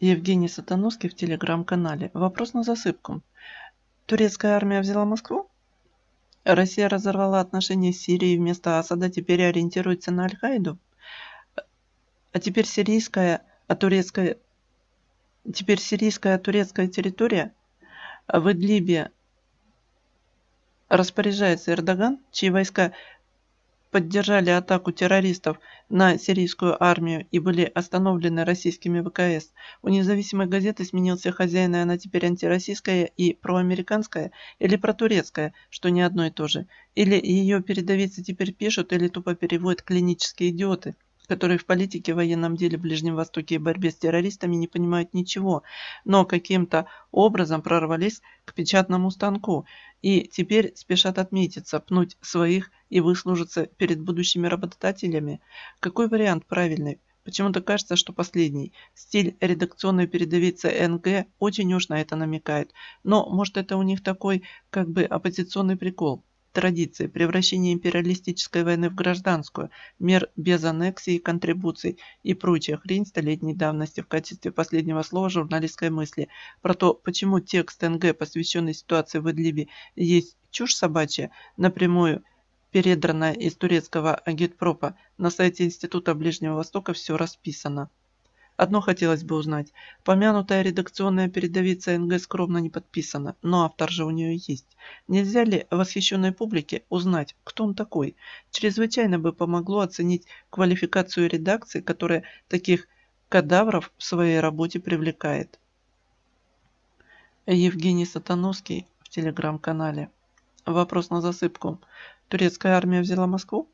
Евгений Сатановский в телеграм-канале. Вопрос на засыпку. Турецкая армия взяла Москву? Россия разорвала отношения с Сирией и вместо Асада теперь ориентируется на Аль-Каиду? А теперь сирийская, а турецкая... Теперь сирийская, а турецкая территория а в Идлибе распоряжается Эрдоган, чьи войска поддержали атаку террористов на сирийскую армию и были остановлены российскими ВКС. У независимой газеты сменился хозяин, и она теперь антироссийская и проамериканская или протурецкая, что не одно и то же. Или ее передовицы теперь пишут или тупо переводят клинические идиоты которые в политике, военном деле, Ближнем Востоке и борьбе с террористами не понимают ничего, но каким-то образом прорвались к печатному станку и теперь спешат отметиться, пнуть своих и выслужиться перед будущими работодателями. Какой вариант правильный? Почему-то кажется, что последний. Стиль редакционной передовицы НГ очень уж на это намекает. Но, может, это у них такой, как бы, оппозиционный прикол традиции, превращения империалистической войны в гражданскую, мер без аннексий, контрибуций и прочая хрень столетней давности в качестве последнего слова журналистской мысли. Про то, почему текст НГ, посвященный ситуации в Идлибе, есть чушь собачья, напрямую передранная из турецкого агитпропа, на сайте Института Ближнего Востока все расписано. Одно хотелось бы узнать. Помянутая редакционная передовица НГ скромно не подписана, но автор же у нее есть. Нельзя ли восхищенной публике узнать, кто он такой? Чрезвычайно бы помогло оценить квалификацию редакции, которая таких кадавров в своей работе привлекает. Евгений Сатановский в телеграм-канале. Вопрос на засыпку. Турецкая армия взяла Москву?